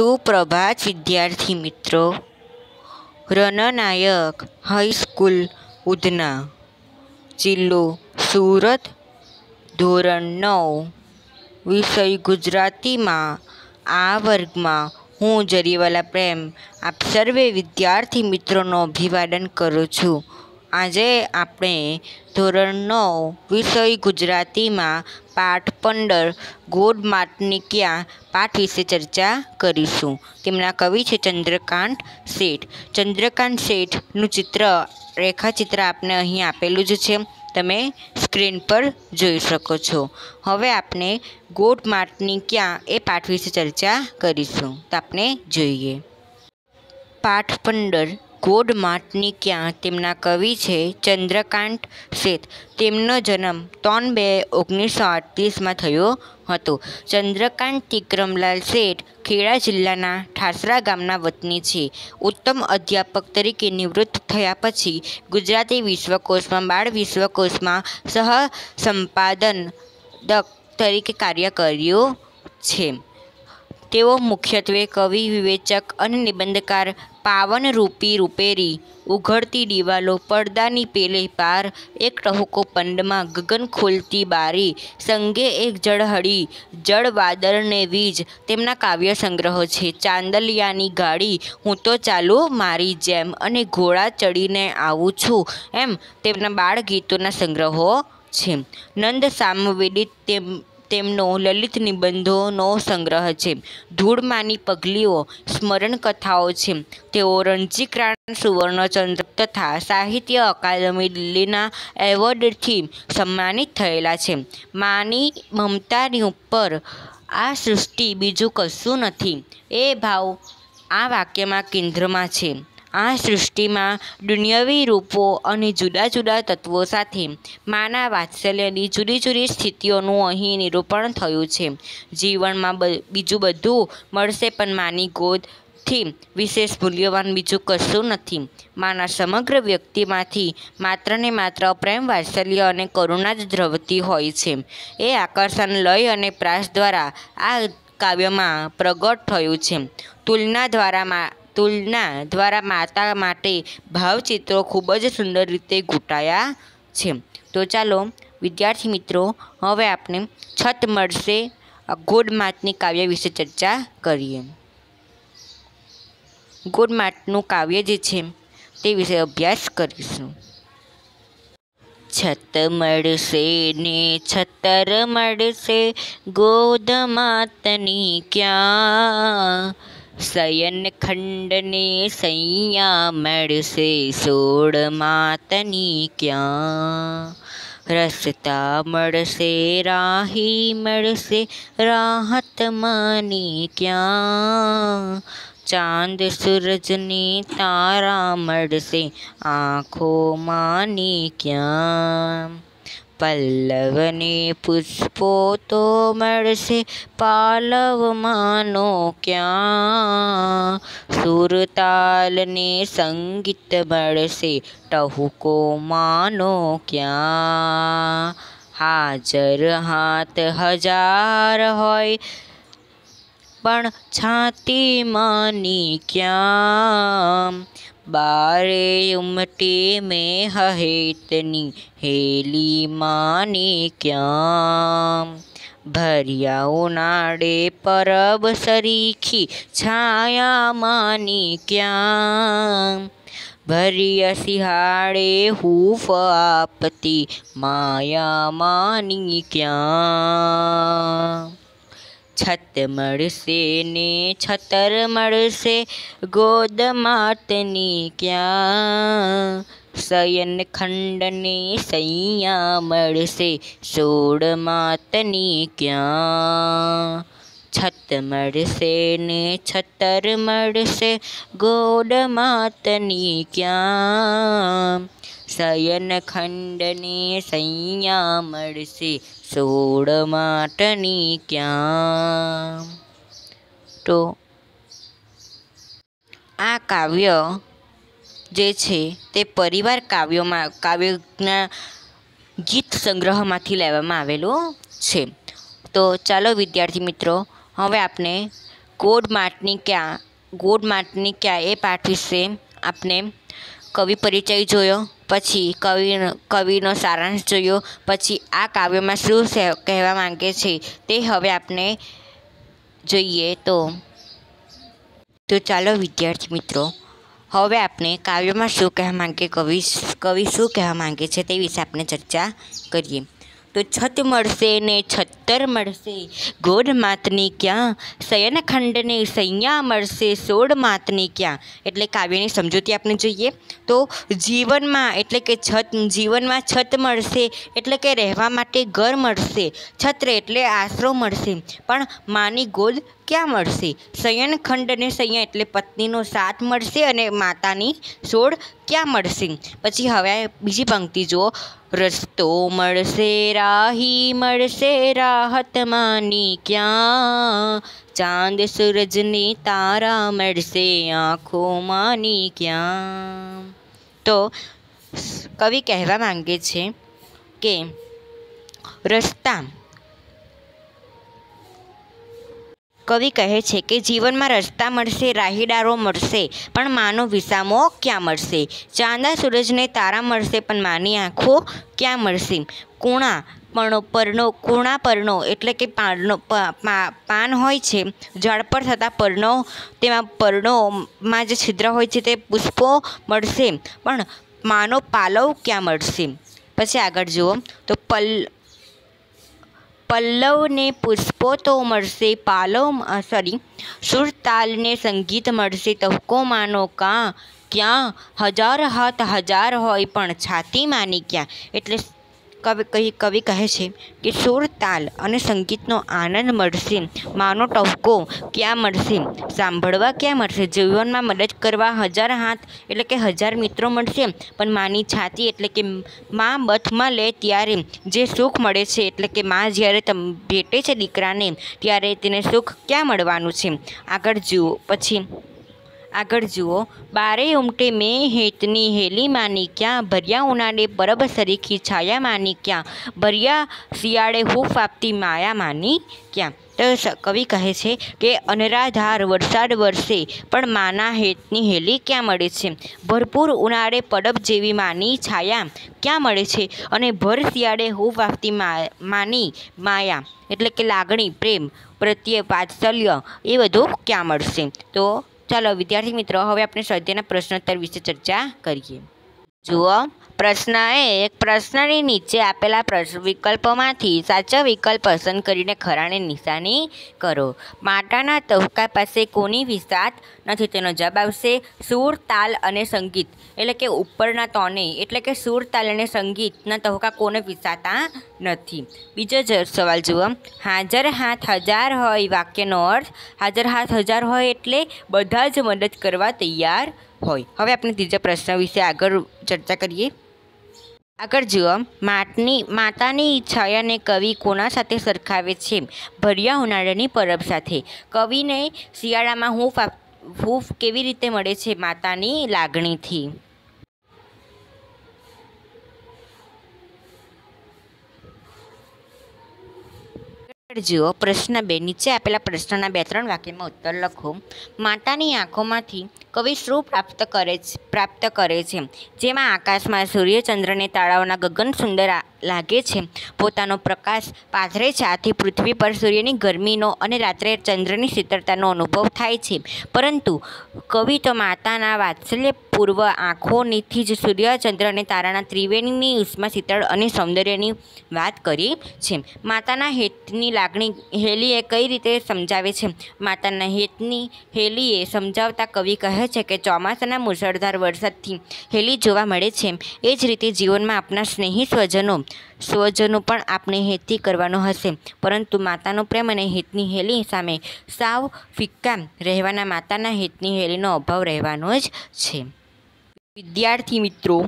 સુપ્રભાત વિદ્યાર્થી મિત્રો રનનાયક હાઈસ્કૂલ ઉધના જિલ્લો સુરત ધોરણ નવ વિષય ગુજરાતીમાં આ વર્ગમાં હું જરીવાલા પ્રેમ આપ સર્વે વિદ્યાર્થી મિત્રોનો અભિવાદન કરું છું આજે આપણે ધોરણ નવ વિષય ગુજરાતીમાં પાઠ પંદર ગોડ માતનિક્યા પાઠ વિશે ચર્ચા કરીશું તેમના કવિ છે ચંદ્રકાંત શેઠ ચંદ્રકાંત શેઠનું ચિત્ર રેખાચિત્ર આપને અહીં આપેલું જ છે તમે સ્ક્રીન પર જોઈ શકો છો હવે આપણે ગોડ ક્યાં એ પાઠ વિશે ચર્ચા કરીશું તો આપણે જોઈએ પાઠ પંદર ગોડ ક્યાં તેમના કવિ છે ચંદ્રકાંત શેઠ તેમનો જન્મ ત્રણ બે ઓગણીસો અડત્રીસમાં થયો હતો ચંદ્રકાંત તિક્રમલાલ શેઠ ખેડા જિલ્લાના ઠાસરા ગામના વતની છે ઉત્તમ અધ્યાપક તરીકે નિવૃત્ત થયા પછી ગુજરાતી વિશ્વકોશમાં બાળ વિશ્વકોશમાં સહ સંપાદન તરીકે કાર્ય કર્યું છે તેઓ મુખ્યત્વે કવિ વિવેચક અને નિબંધકાર પાવનરૂપી રૂપેરી ઉઘડતી દિવાલો પડદાની પેલે પાર એક ટહુકો પંડમાં ગગન ખોલતી બારી સંગે એક જળહળી જળ વાદળને વીજ તેમના કાવ્ય સંગ્રહ છે ચાંદલિયાની ગાડી હું તો ચાલુ મારી જેમ અને ઘોડા ચડીને આવું છું એમ તેમના બાળગીતોના સંગ્રહો છે નંદ સામવેદિત તેમ તેમનો લલિત નિબંધોનો સંગ્રહ છે ધૂળમાની પગલીઓ સ્મરણકથાઓ છે તેઓ રણજીકરાણ સુવર્ણચંદ્ર તથા સાહિત્ય અકાદમી દિલ્હીના એવોર્ડથી સન્માનિત થયેલા છે માની મમતાની ઉપર આ સૃષ્ટિ બીજું કશું નથી એ ભાવ આ વાક્યમાં કેન્દ્રમાં છે આ સૃષ્ટિમાં દુન્યવી રૂપો અને જુદા જુદા તત્વો સાથે માના વાત્સલ્યની જુદી જુદી સ્થિતિઓનું અહીં નિરૂપણ થયું છે જીવનમાં બીજું બધું મળશે પણ માની ગોદ વિશેષ મૂલ્યવાન બીજું કશું નથી માના સમગ્ર વ્યક્તિમાંથી માત્ર ને માત્ર પ્રેમ વાત્સલ્ય અને કરુણા જ ધ્રવતી હોય છે એ આકર્ષણ લય અને પ્રાસ દ્વારા આ કાવ્યમાં પ્રગટ થયું છે તુલના દ્વારા તુલના દ્વારા માતા માટે ભાવચિત્રો ખૂબ જ સુંદર રીતે ગૂંટાયા છે તો ચાલો વિદ્યાર્થી મિત્રો હવે આપણે છત મળશે માતની કાવ્ય વિશે ચર્ચા કરીએ ગોડ માતનું કાવ્ય જે છે તે વિશે અભ્યાસ કરીશું છત મળશે ને છતર મળશે ગોદ માતની ક્યાં શયનખંડને સૈયા મળશે સોળ માતની ક્યાં રસ્તા મળશે રાહી મળશે રાહત મની ક્યાં ચાંદ સૂરજને તારા મળશે આંખો માની ક્યાં પલ્લવને પુષ્પો તો મળશે પાલવ માનો ક્યાં સુરતાલને સંગીત મળશે ટહુકો માનો ક્યાં હાજર હાથ હજાર હોય પણ છાતી માની ક્યાં बारे उमटे में हहेतनी हेली मानी क्या भरिया उनाडे परब सरीखी छाया मानी क्या भरिया सिहाड़े हूफ आपती माया मानी क्या છત મળશે ને છતર મળશે ગોદ માતની ક્યાં શયન ખંડને સૈયા મળશે સોળ માતની ક્યાં છત મળશે ને છતર મળશે ગોડ માતની ક્યાં શયન ખંડને સૈયા મળશે સોળ માટની ક્યાં તો આ કાવ્ય જે છે તે પરિવાર કાવ્યોમાં કાવ્યના ગીત સંગ્રહમાંથી લેવામાં આવેલું છે તો ચાલો વિદ્યાર્થી મિત્રો હવે આપણે ગોડ માટની ક્યાં ગોડ માટની ક્યાં એ પાઠ વિશે આપણે કવિ પરિચય જોયો પછી કવિ કવિનો સારાંશ જોયો પછી આ કાવ્યમાં શું કહેવા માંગે છે તે હવે આપણે જોઈએ તો તો ચાલો વિદ્યાર્થી મિત્રો હવે આપણે કાવ્યમાં શું કહેવા માંગે કવિ કવિ શું કહેવા માંગે છે તે વિશે આપણે ચર્ચા કરીએ તો છત મળશે ને છત્તર મળશે ગોળ માતની ક્યાં શયનખંડને સૈયા મળશે સોળ માતની ક્યાં એટલે કાવ્યની સમજૂતી આપણે જોઈએ તો જીવનમાં એટલે કે છત જીવનમાં છત મળશે એટલે કે રહેવા માટે ઘર મળશે છત્ર એટલે આશરો મળશે પણ માની ગોદ ક્યાં મળશે શયનખંડને શયન એટલે પત્નીનો સાથ મળશે અને માતાની સોળ ક્યાં મળશે પછી હવે બીજી પંક્તિ જુઓ રસ્તો મળશે રાહી મળશે રાહત માની ક્યાં ચાંદ સૂરજની તારા મળશે આંખો માની ક્યાં તો કવિ કહેવા માંગે છે કે રસ્તા કવિ કહે છે કે જીવનમાં રસ્તા મળશે રાહીડારો મળશે પણ માનો વિસામો ક્યાં મળશે ચાંદા સૂરજને તારા મળશે પણ માની આંખો ક્યાં મળશે કુણા પર્ણો પરનો કુણા પરનો એટલે કે પાનનો પાન હોય છે ઝાડ પર થતા પરનો તેમાં પરણોમાં જે છિદ્ર હોય છે તે પુષ્પો મળશે પણ માનો પાલવ ક્યાં મળશે પછી આગળ જુઓ તો પલ પલ્લવને પુષ્પો તો મળશે પાલવ સોરી સુરતાલને સંગીત મળશે તહકો માનો કાં ક્યાં હજાર હાથ હજાર હોય પણ છાતી માની ક્યાં એટલે કવિ કહી કવિ કહે છે કે સુર તાલ અને સંગીતનો આનંદ મળશે માનો ટવકો ક્યાં મળશે સાંભળવા ક્યાં મળશે જીવનમાં મદદ કરવા હજાર હાથ એટલે કે હજાર મિત્રો મળશે પણ માની છાતી એટલે કે મા બથમાં લે ત્યારે જે સુખ મળે છે એટલે કે મા જ્યારે તમ ભેટે છે દીકરાને ત્યારે તેને સુખ ક્યાં મળવાનું છે આગળ જુઓ પછી આગળ જુઓ બારે ઉમટે મેં હેતની હેલીમાની ક્યાં ભર્યા ઉનાળે પરબ સરીખી છાયા માની ક્યાં ભર્યા શિયાળે હૂફ આપતી માયા માની ક્યાં તો કવિ કહે છે કે અનરાધાર વરસાદ વરસે પણ માના હેતની હેલી ક્યાં મળે છે ભરપૂર ઉનાળે પડબ જેવી માની છાયા ક્યાં મળે છે અને ભર શિયાળે હૂફ મા માની માયા એટલે કે લાગણી પ્રેમ પ્રત્યે વાત્સલ્ય એ બધું ક્યાં મળશે તો ચાલો વિદ્યાર્થી મિત્રો હવે આપણે સ્વાધ્યાયના પ્રશ્નોત્તર વિશે ચર્ચા કરીએ જુઓ પ્રશ્ન એક પ્રશ્નની નીચે આપેલા વિકલ્પોમાંથી સાચો વિકલ્પ પસંદ કરીને ખરાને નિશાની કરો માટાના તહુકા પાસે કોની વિસાત નથી તેનો જવાબ આવશે સુર તાલ અને સંગીત એટલે કે ઉપરના તોને એટલે કે સુર તાલ અને સંગીતના તહુકા કોને વિસાતા નથી બીજો સવાલ જુઓ હાજર હાથ હજાર હોય વાક્યનો અર્થ હાજર હાથ હજાર હોય એટલે બધા જ મદદ કરવા તૈયાર હોય હવે આપણે ત્રીજા પ્રશ્ન વિશે આગળ ચર્ચા કરીએ આગળ જુઓ માટની માતાની છાયાને કવિ કોના સાથે સરખાવે છે ભર્યા ઉનાળાની પરબ સાથે કવિને શિયાળામાં હૂફ હૂફ કેવી રીતે મળે છે માતાની લાગણીથી જુઓ પ્રશ્ન બે નીચે આપેલા પ્રશ્નના બે ત્રણ વાક્યમાં ઉત્તર લખો માતાની આંખોમાંથી કવિ શું પ્રાપ્ત કરે છે પ્રાપ્ત કરે છે જેમાં આકાશમાં સૂર્યચંદ્રને તાળાઓના ગગન સુંદર લાગે છે પોતાનો પ્રકાશ પાથરે છે આથી પૃથ્વી પર સૂર્યની ગરમીનો અને રાત્રે ચંદ્રની શીતળતાનો અનુભવ થાય છે પરંતુ કવિ તો માતાના વાત્સલ્ય પૂર્વ આંખોનીથી જ સૂર્ય ચંદ્ર અને તારાના ત્રિવેણીની ઉષ્મા શીતળ અને સૌંદર્યની વાત કરી છે માતાના હેતની લાગણી હેલીએ કઈ રીતે સમજાવે છે માતાના હેતની હેલીએ સમજાવતા કવિ કહે છે કે ચોમાસાના મુશળધાર વરસાદથી હેલી જોવા મળે છે એ જ રીતે જીવનમાં આપણા સ્નેહી સ્વજનો સ્વજનો પણ આપણે હેતથી કરવાનો હશે પરંતુ માતાનો પ્રેમ અને હિતની હેલી સામે સાવ ફિક્કા રહેવાના માતાના હિતની હેલીનો અભાવ રહેવાનો જ છે વિદ્યાર્થી મિત્રો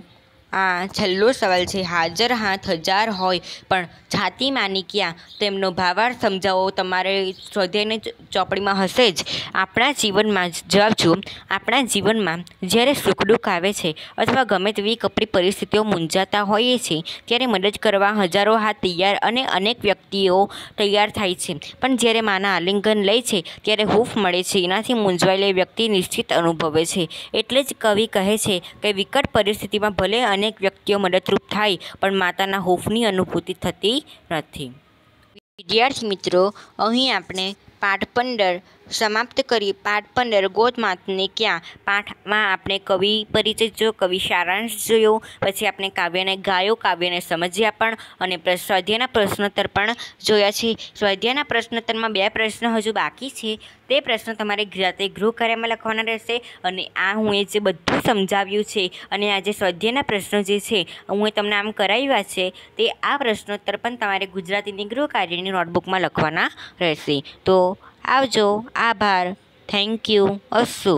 આ છેલ્લો સવાલ છે હાજર હાથ હજાર હોય પણ માની ક્યાં તેમનો ભાવાર સમજાવો તમારે સ્વાધ્યાયની ચોપડીમાં હશે જ આપણા જીવનમાં જવાબ જુઓ આપણા જીવનમાં જ્યારે સુખડુખ આવે છે અથવા ગમે તેવી કપરી પરિસ્થિતિઓ મૂંઝાતા હોઈએ છીએ ત્યારે મદદ કરવા હજારો હાથ તૈયાર અને અનેક વ્યક્તિઓ તૈયાર થાય છે પણ જ્યારે માના આલિંગન લે છે ત્યારે હૂફ મળે છે એનાથી મૂંઝવાયેલી વ્યક્તિ નિશ્ચિત અનુભવે છે એટલે જ કવિ કહે છે કે વિકટ પરિસ્થિતિમાં ભલે અને અનેક વ્યક્તિઓ મદદરૂપ થાય પણ માતાના હોફની અનુભૂતિ થતી નથી વિદ્યાર્થી મિત્રો અહીં આપણે પાઠ પંદર સમાપ્ત કરી પાઠ પંદર ગોતમાતને ક્યાં પાઠમાં આપણે કવિ પરિચય જોયો કવિ સારાંશ જોયો પછી આપણે કાવ્યને ગાયો કાવ્યને સમજ્યા પણ અને સ્વાધ્યાયના પ્રશ્નોત્તર પણ જોયા છે સ્વાધ્યાયના પ્રશ્નોત્તરમાં બે પ્રશ્ન હજુ બાકી છે તે પ્રશ્ન તમારે જાતે ગૃહ કાર્યમાં લખવાના રહેશે અને આ હું એ જે બધું સમજાવ્યું છે અને આજે સ્વાધ્યાયના પ્રશ્નો જે છે હું એ તમને આમ કરાવ્યા છે તે આ પ્રશ્નોત્તર પણ તમારે ગુજરાતીની ગૃહ કાર્યની નોટબુકમાં લખવાના રહેશે તો આવજો આભાર થેન્ક યુ અસ્સુ